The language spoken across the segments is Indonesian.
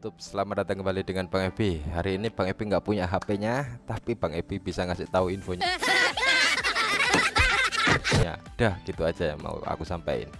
YouTube selamat datang kembali dengan Bang Epi hari ini Bang Epi nggak punya HP-nya tapi Bang Epi bisa ngasih tahu infonya ya dah gitu aja yang mau aku sampaikan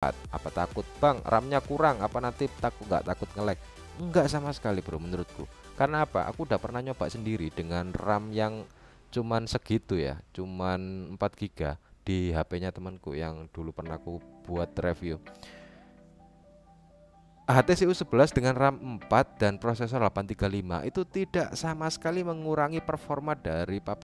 apa takut bang ramnya kurang apa nanti takut nggak takut ngelek nggak sama sekali bro menurutku karena apa aku udah pernah nyoba sendiri dengan RAM yang cuman segitu ya cuman 4 giga di HP-nya temanku yang dulu pernah aku buat review htc u 11 dengan RAM 4 dan prosesor 835 itu tidak sama sekali mengurangi performa dari PUBG